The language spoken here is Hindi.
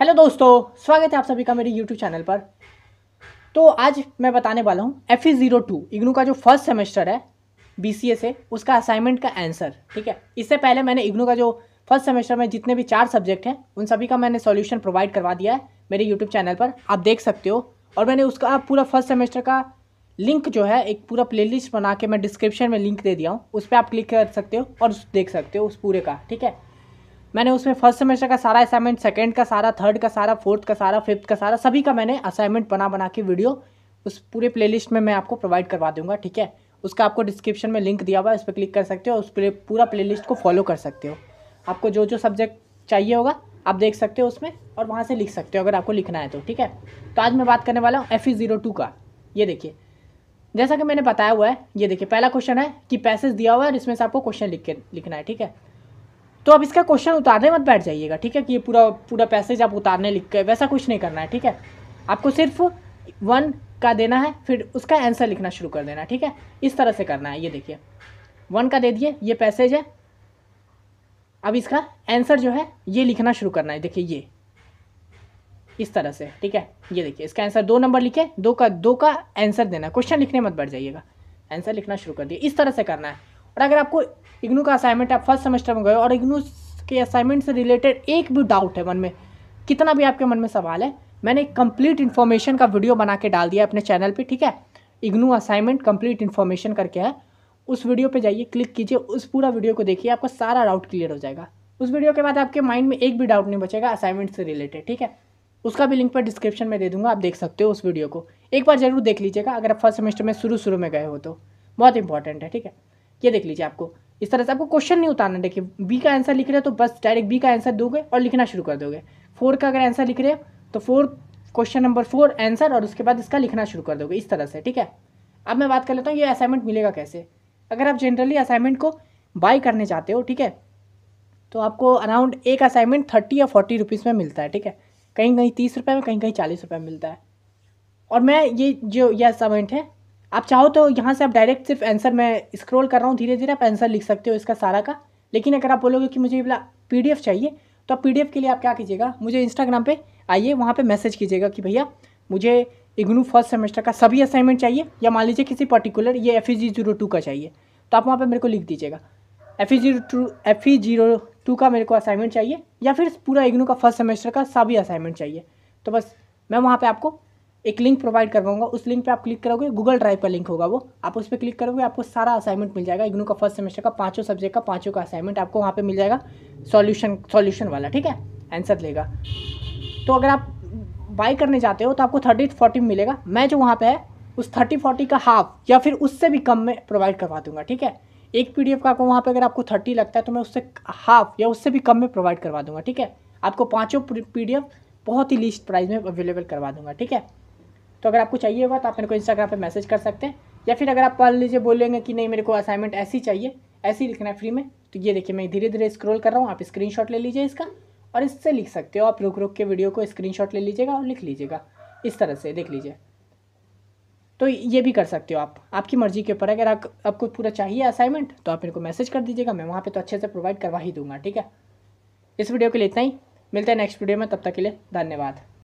हेलो दोस्तों स्वागत है आप सभी का मेरे यूट्यूब चैनल पर तो आज मैं बताने वाला हूँ F E zero two IGNOU का जो फर्स्ट सेमेस्टर है बी सी ए से उसका असाइनमेंट का आंसर ठीक है इससे पहले मैंने इग्नू का जो फर्स्ट सेमेस्टर में जितने भी चार सब्जेक्ट हैं उन सभी का मैंने सॉल्यूशन प्रोवाइड करवा दिया है मेरे यूट्यूब चैनल पर आप देख सकते हो और मैंने उसका पूरा फर्स्ट सेमेस्टर का लिंक जो है एक पूरा प्लेलिस्ट बना के मैं डिस्क्रिप्शन में लिंक दे दिया हूँ उस पर आप क्लिक कर सकते हो और देख सकते हो उस पूरे का ठीक है मैंने उसमें फर्स्ट सेमेस्टर का सारा असाइनमेंट सेकेंड का सारा थर्ड का सारा फोर्थ का सारा फिफ्थ का सारा सभी का मैंने असाइनमेंट बना बना के वीडियो उस पूरे प्लेलिस्ट में मैं आपको प्रोवाइड करवा दूंगा ठीक है उसका आपको डिस्क्रिप्शन में लिंक दिया हुआ है उस पर क्लिक कर सकते हो उस पर पूरा प्ले को फॉलो कर सकते हो आपको जो जो सब्जेक्ट चाहिए होगा आप देख सकते हो उसमें और वहाँ से लिख सकते हो अगर आपको लिखना है तो ठीक है तो आज मैं बात करने वाला हूँ एफ ई ज़ीरो टू का ये देखिए जैसा कि मैंने बताया हुआ है ये देखिए पहला क्वेश्चन है कि पैसेज दिया हुआ है और इसमें से आपको क्वेश्चन लिख के लिखना है ठीक है तो अब इसका क्वेश्चन उतारने मत बैठ जाइएगा ठीक है कि ये पूरा पूरा पैसेज आप उतारने लिख के वैसा कुछ नहीं करना है ठीक है आपको सिर्फ वन का देना है फिर उसका आंसर लिखना शुरू कर देना ठीक है इस तरह से करना है ये देखिए वन का दे दिए ये पैसेज है अब इसका आंसर जो है ये लिखना शुरू करना है देखिए ये इस तरह से ठीक है ये देखिए इसका आंसर दो नंबर लिखे दो का दो का आंसर देना क्वेश्चन लिखने मत बैठ जाइएगा आंसर लिखना शुरू कर दिए इस तरह से करना है और अगर आपको इग्नू का असाइनमेंट आप फर्स्ट सेमेस्टर में गए और इग्नू के असाइनमेंट से रिलेटेड एक भी डाउट है मन में कितना भी आपके मन में सवाल है मैंने एक कंप्लीट इन्फॉर्मेशन का वीडियो बना के डाल दिया अपने चैनल पर ठीक है इग्नू असाइनमेंट कंप्लीट इन्फॉर्मेशन करके है उस वीडियो पर जाइए क्लिक कीजिए उस पूरा वीडियो को देखिए आपका सारा डाउट क्लियर हो जाएगा उस वीडियो के बाद आपके माइंड में एक भी डाउट नहीं बचेगा असाइनमेंट से रिलेटेड ठीक है उसका भी लिंक पर डिस्क्रिप्शन में दे दूंगा आप देख सकते हो उस वीडियो को एक बार ज़रूर देख लीजिएगा अगर आप फर्स्ट सेमेस्टर में शुरू शुरू में गए हो तो बहुत इंपॉर्टेंट है ठीक है ये देख लीजिए आपको इस तरह से आपको क्वेश्चन नहीं उतारना देखिए बी का आंसर लिख रहे हो तो बस डायरेक्ट बी का आंसर दोगे और लिखना शुरू कर दोगे फोर का अगर आंसर लिख रहे हो तो four question number four answer और उसके बाद इसका लिखना शुरू कर दोगे इस तरह से ठीक है अब मैं बात कर लेता हूँ ये असाइनमेंट मिलेगा कैसे अगर आप जनरली असाइनमेंट को बाई करने चाहते हो ठीक है तो आपको अराउंड एक असाइनमेंट थर्टी या फोर्टी रुपीज़ में मिलता है ठीक है कहीं कहीं तीस रुपये में कहीं कहीं चालीस रुपये में मिलता है और मैं ये जो ये असाइनमेंट है आप चाहो तो यहाँ से आप डायरेक्ट सिर्फ आंसर मैं स्क्रॉल कर रहा हूँ धीरे धीरे आप आंसर लिख सकते हो इसका सारा का लेकिन अगर आप बोलोगे कि मुझे पी चाहिए तो आप पी के लिए आप क्या कीजिएगा मुझे इंस्टाग्राम पर आइए वहाँ पर मैसेज कीजिएगा कि भैया मुझे इग्नू फर्स्ट सेमेस्टर का सभी असाइनमेंट चाहिए या मान लीजिए किसी पर्टिकुलर ये F E G zero two का चाहिए तो आप वहाँ पे मेरे को लिख दीजिएगा F E zero two F E zero two का मेरे को असाइनमेंट चाहिए या फिर पूरा इग्नू का फर्स्ट सेमेस्टर का सभी असाइनमेंट चाहिए तो बस मैं वहाँ पे आपको एक लिंक प्रोवाइड करवाऊंगा उस लिंक पे आप क्लिक करोगे गूगल ड्राइव का लिंक होगा वो आप उस पर क्लिक करोगे आपको सारा असाइनमेंट मिल जाएगा इग्नू का फर्स्ट सेमेस्टर का पाँचों सब्जेक्ट का पाँचों का असाइनमेंट आपको वहाँ पर मिल जाएगा सॉल्यूशन सॉल्यूशन वाला ठीक है आंसर लेगा तो अगर आप बाई करने जाते हो तो आपको थर्टी फोर्टी में मिलेगा मैं जो वहाँ पर है उस थर्टी फोर्टी का हाफ या फिर उससे भी कम में प्रोवाइड करवा दूंगा ठीक है एक पीडीएफ का आपको वहाँ पे अगर आपको थर्टी लगता है तो मैं उससे हाफ या उससे भी कम में प्रोवाइड करवा दूंगा ठीक है आपको पाँचों पीडीएफ बहुत ही लीस्ट प्राइस में अवेलेबल करवा दूंगा ठीक है तो अगर आपको चाहिए होगा तो आप मेरे को इंस्टाग्राम पर मैसेज कर सकते हैं या फिर अगर आप पढ़ लीजिए बोलेंगे कि नहीं मेरे को असाइनमेंट ऐसी चाहिए ऐसी लिखना है फ्री में तो ये देखिए मैं धीरे धीरे स्क्रॉल कर रहा हूँ आप स्क्रीनशॉट ले लीजिए इसका और इससे लिख सकते हो आप रुक रुक के वीडियो को स्क्रीनशॉट ले लीजिएगा और लिख लीजिएगा इस तरह से देख लीजिए तो ये भी कर सकते हो आप आपकी मर्ज़ी के ऊपर अगर आप आपको पूरा चाहिए असाइनमेंट तो आप मेरे को मैसेज कर दीजिएगा मैं वहाँ पे तो अच्छे से प्रोवाइड करवा ही दूंगा ठीक है इस वीडियो के लिए इतना ही मिलता है नेक्स्ट वीडियो में तब तक के लिए धन्यवाद